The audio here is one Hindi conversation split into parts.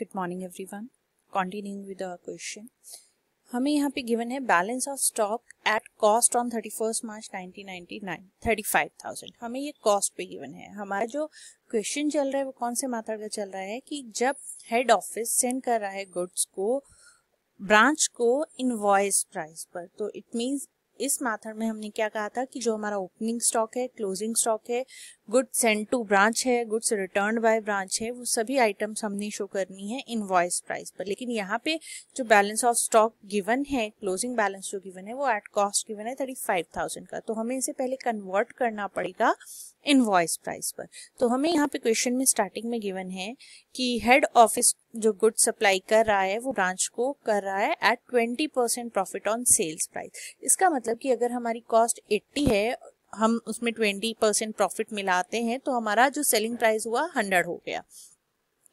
good morning everyone continuing with question हमें यहाँ पे गिवन है balance of stock at cost on thirty first March nineteen ninety nine thirty five thousand हमें ये कॉस्ट पे गिवन है हमारा जो क्वेश्चन चल रहा है वो कौन से माथा का चल रहा है कि जब हेड ऑफिस सेंड कर रहा है गुड्स को ब्रांच को इनवॉइस प्राइस पर तो इट मीन्स इस मैथड में हमने क्या कहा था कि जो हमारा ओपनिंग स्टॉक है क्लोजिंग स्टॉक है गुड्स सेंड टू ब्रांच है गुड्स रिटर्न बाय ब्रांच है वो सभी आइटम्स हमने शो करनी है इनवॉइस प्राइस पर लेकिन यहाँ पे जो बैलेंस ऑफ स्टॉक गिवन है क्लोजिंग बैलेंस जो गिवन है वो एट कॉस्ट गिवन है थर्टी फाइव थाउजेंड का तो हमें इसे पहले कन्वर्ट करना पड़ेगा इनवॉइस प्राइस पर तो हमें यहाँ पे क्वेश्चन में स्टार्टिंग में गिवन है कि हेड ऑफिस जो गुड सप्लाई कर रहा है वो ब्रांच को कर रहा है at twenty percent profit on sales price इसका मतलब कि अगर हमारी कॉस्ट एट्टी है हम उसमें ट्वेंटी परसेंट प्रॉफिट मिलाते हैं तो हमारा जो सेलिंग प्राइस हुआ हंड्रेड हो गया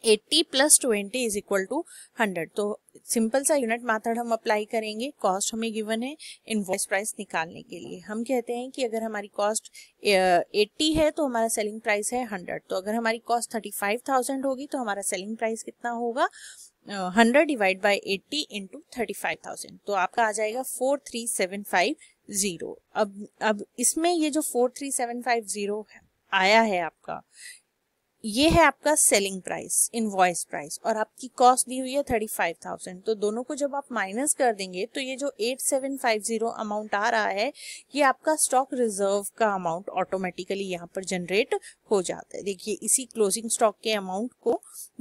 eighty plus twenty is equal to hundred तो सिंपल सा यूनिट मेथड हम अप्लाई करेंगे कॉस्ट हमें गिवन है इनवॉइस प्राइस निकालने के लिए हम कहते हैं कि अगर हमारी कॉस्ट एट्टी है तो हमारा सेलिंग प्राइस है हंड्रेड तो अगर हमारी कॉस्ट थर्टी फाइव थाउजेंड होगी तो हमारा सेलिंग प्राइस कितना होगा hundred divide by eighty into thirty five thousand तो आपका आ जाएगा four three seven five zero अब अब इसमें ये जो four three seven five zero आया है आपका ये है आपका सेलिंग प्राइस इनवॉइस प्राइस और आपकी कॉस्ट दी हुई है थर्टी फाइव थाउजेंड तो दोनों को जब आप माइनस कर देंगे तो ये जो eight seven five zero amount आ रहा है ये आपका स्टॉक रिजर्व का अमाउंट ऑटोमेटिकली यहाँ पर जनरेट हो जाता है देखिए इसी क्लोजिंग स्टॉक के अमाउंट को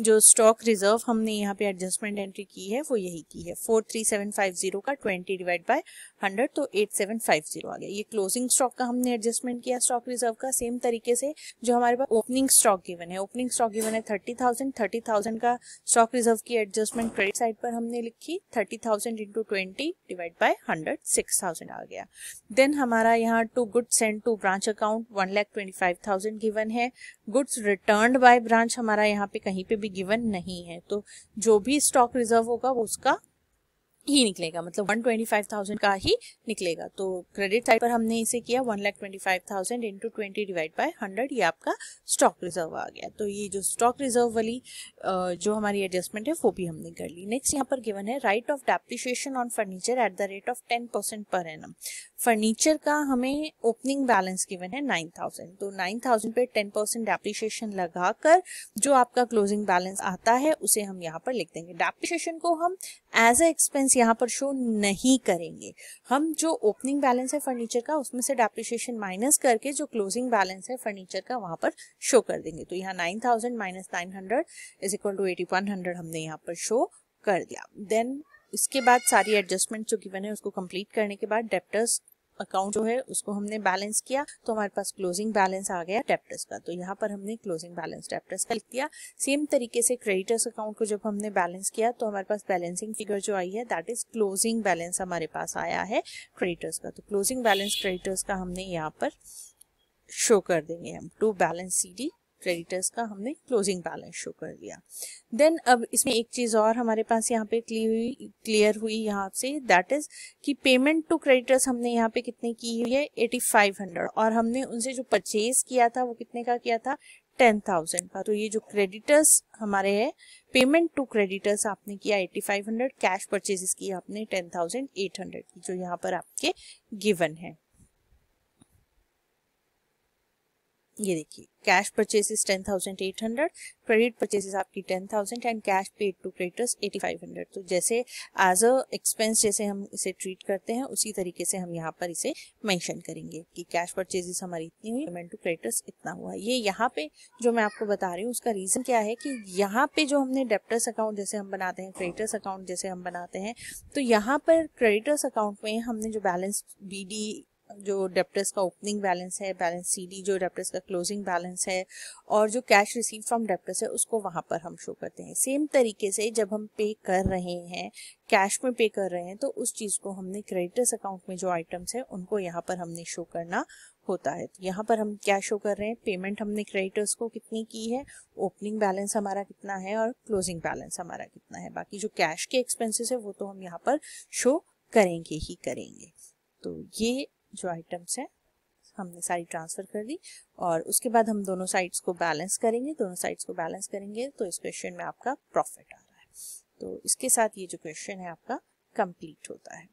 जो स्टॉक रिजर्व हमने यहाँ पे एडजस्टमेंट एंट्री की है वो यही की है four three seven five zero का ट्वेंटी डिवाइड बाय हंड्रेड तो एट सेवन फाइव जीरो आ गया ये क्लोजिंग स्टॉक का हमने एडजस्टमेंट किया स्टॉक रिजर्व का सेम तरीके से जो हमारे पास ओपनिंग स्टॉक गिवन है है ओपनिंग स्टॉक गिवन है थर्टी थाउजेंड थर्टी थाउजेंड का स्टॉक रिजर्व की एडजस्टमेंट क्रेडिट साइड पर हमने लिखी thirty thousand into twenty divide by hundred six thousand आ गया देन हमारा यहाँ to goods send to branch account one lakh twenty five thousand given है गुड्स रिटर्न बाय ब्रांच हमारा यहाँ पे कहीं पे भी गिवन नहीं है तो जो भी स्टॉक रिजर्व होगा वो उसका ही निकलेगा मतलब 125,000 का ही निकलेगा तो क्रेडिट साइड पर हमने इसे किया one lakh twenty five thousand into twenty divide by hundred ये आपका स्टॉक रिजर्व आ गया तो ये जो स्टॉक रिजर्व वाली जो हमारी एडजस्टमेंट है वो भी हमने कर ली नेक्स्ट यहाँ पर गिवन है write off depreciation on furniture at the rate of ten percent पर एनम फर्नीचर का हमें ओपनिंग बैलेंस गिवन है नाइन थाउजेंड तो नाइन थाउजेंड पे टेन परसेंट डेप्रिशिएशन लगाकर जो आपका क्लोजिंग बैलेंस आता है उसे हम यहाँ पर लिख देंगे डेप्रिशिएशन को हम एज ए एक्सपेंस यहाँ पर शो नहीं करेंगे हम जो ओपनिंग बैलेंस है फर्नीचर का उसमें से डेप्रिशिएशन माइनस करके जो क्लोजिंग बैलेंस है फर्नीचर का वहाँ पर शो कर देंगे तो यहाँ nine thousand minus nine hundred is equal to eighty one hundred हमने यहाँ पर शो कर दिया देन इसके बाद सारी एडजस्टमेंट जो गिवन है उसको कंप्लीट करने के बाद डेप्टर्स अकाउंट जो है उसको हमने बैलेंस किया तो हमारे पास क्लोजिंग बैलेंस आ गया डेप्टर्स का तो यहाँ पर हमने क्लोजिंग बैलेंस डेप्टर्स का लिख दिया सेम तरीके से क्रेडिटर्स अकाउंट को जब हमने बैलेंस किया तो हमारे पास बैलेंसिंग फिगर जो आई है दैट इज क्लोजिंग बैलेंस हमारे पास आया है क्रेडिटर्स का तो क्लोजिंग बैलेंस क्रेडिटर्स का हमने यहाँ पर शो कर देंगे हम टू बैलेंस सी क्रेडिटर्स का हमने क्लोजिंग बैलेंस शो कर दिया देन अब इसमें एक चीज़ और हमारे पास यहाँ पे क्लियर हुई क्लियर हुई यहाँ से दैट इज़ कि पेमेंट टू क्रेडिटर्स हमने यहाँ पे कितने की हुई है एटी फाइव हंड्रेड और हमने उनसे जो परचेज किया था वो कितने का किया था टेन थाउजेंड का तो ये जो क्रेडिटर्स हमारे है पेमेंट टू क्रेडिटर्स आपने किया eighty five hundred cash purchases की आपने टेन थाउजेंड एट हंड्रेड की जो यहाँ पर आपके गिवन है ये देखिए cash purchases ten thousand eight hundred credit purchases आपकी ten thousand and cash paid to creditors eighty five hundred तो जैसे एज अ एक्सपेंस जैसे हम इसे ट्रीट करते हैं उसी तरीके से हम यहाँ पर इसे मेंशन करेंगे कि कैश परचेजेस हमारी इतनी हुई पेमेंट टू क्रेडिटर्स इतना हुआ ये यहाँ पे जो मैं आपको बता रही हूँ उसका रीजन क्या है कि यहाँ पे जो हमने डेप्टर्स अकाउंट जैसे हम बनाते हैं क्रेडिटर्स अकाउंट जैसे हम बनाते हैं तो यहाँ पर क्रेडिटर्स अकाउंट में हमने जो बैलेंस बी डी जो डेप्टर्स का ओपनिंग बैलेंस है बैलेंस सीडी जो डेप्टर्स का क्लोजिंग बैलेंस है और जो कैश रिसीव फ्रॉम डेप्टर्स है उसको वहाँ पर हम शो करते हैं सेम तरीके से जब हम पे कर रहे हैं कैश में पे कर रहे हैं तो उस चीज़ को हमने क्रेडिटर्स अकाउंट में जो आइटम्स है उनको यहाँ पर हमने शो करना होता है तो यहाँ पर हम क्या शो कर रहे हैं पेमेंट हमने क्रेडिटर्स को कितनी की है ओपनिंग बैलेंस हमारा कितना है और क्लोजिंग बैलेंस हमारा कितना है बाकी जो कैश के एक्सपेंसेस है वो तो हम यहाँ पर शो करेंगे ही करेंगे तो ये जो आइटम्स हैं हमने सारी ट्रांसफ़र कर दी और उसके बाद हम दोनों साइड्स को बैलेंस करेंगे दोनों साइड्स को बैलेंस करेंगे तो इस क्वेश्चन में आपका प्रॉफिट आ रहा है तो इसके साथ ये जो क्वेश्चन है आपका कंप्लीट होता है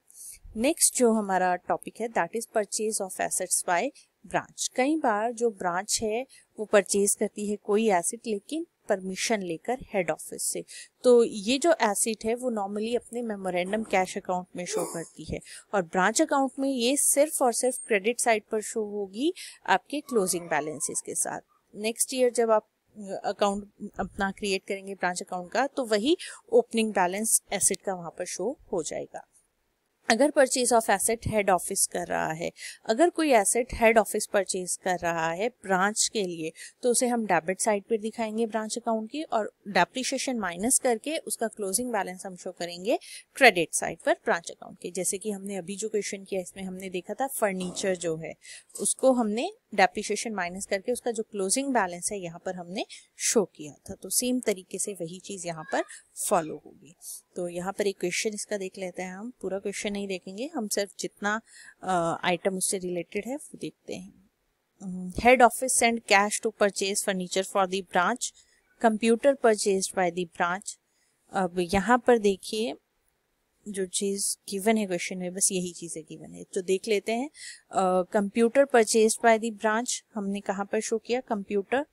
नेक्स्ट जो हमारा टॉपिक है that is purchase of assets by branch कई बार जो ब्रांच है वो परचेज करती है कोई एसेट लेकिन परमिशन लेकर हेड ऑफिस से तो ये जो एसिड है वो नॉर्मली अपने मेमोरेंडम कैश अकाउंट में शो करती है और ब्रांच अकाउंट में ये सिर्फ और सिर्फ क्रेडिट साइड पर शो होगी आपके क्लोजिंग बैलेंसेस के साथ नेक्स्ट ईयर जब आप अकाउंट अपना क्रिएट करेंगे ब्रांच अकाउंट का तो वही ओपनिंग बैलेंस एसेट का वहां पर शो हो जाएगा अगर purchase of asset head office कर रहा है अगर कोई एसेट हेड ऑफिस परचेज कर रहा है ब्रांच के लिए तो उसे हम डेबिट साइड पर दिखाएंगे ब्रांच अकाउंट की और डेप्रिशिएशन माइनस करके उसका क्लोजिंग बैलेंस हम शो करेंगे क्रेडिट साइड पर ब्रांच अकाउंट के जैसे कि हमने अभी जो क्वेश्चन किया इसमें हमने देखा था फर्नीचर जो है उसको हमने डेप्रिशिएशन माइनस करके उसका जो क्लोजिंग बैलेंस है यहाँ पर हमने शो किया था तो सेम तरीके से वही चीज़ यहाँ पर फॉलो होगी तो यहाँ पर एक क्वेश्चन इसका देख लेते हैं हम पूरा क्वेश्चन नहीं देखेंगे हम सिर्फ जितना आइटम उससे रिलेटेड है वो देखते हैं head office send cash to purchase furniture for the branch computer purchase by the branch अब यहाँ पर देखिए जो चीज़ गिवन है क्वेश्चन में बस यही चीज़ें गिवन है तो देख लेते हैं computer purchase by the branch हमने कहा पर शो किया कंप्यूटर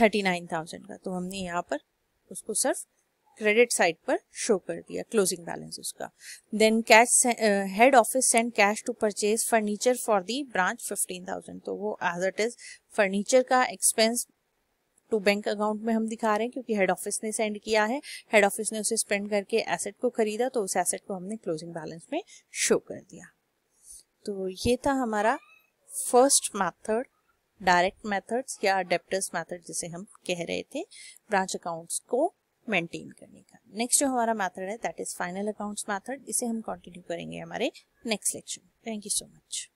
थर्टी नाइन थाउजेंड का तो हमने यहाँ पर उसको सिर्फ क्रेडिट साइड पर शो कर दिया क्लोजिंग बैलेंस उसका then cash head office send cash to purchase furniture for the branch fifteen thousand तो वो एज इट इज फर्नीचर का एक्सपेंस टू बैंक अकाउंट में हम दिखा रहे हैं क्योंकि हेड ऑफिस ने सेंड किया है हेड ऑफिस ने उसे स्पेंड करके एसेट को खरीदा तो उस एसेट को हमने क्लोजिंग बैलेंस में शो कर दिया तो ये था हमारा फर्स्ट मैथड डायरेक्ट मैथड या डेप्टर्स मैथड जिसे हम कह रहे थे ब्रांच अकाउंट्स को मेंटेन करने का नेक्स्ट जो हमारा मैथड है that is final accounts method इसे हम कंटिन्यू करेंगे हमारे next lecture thank you so much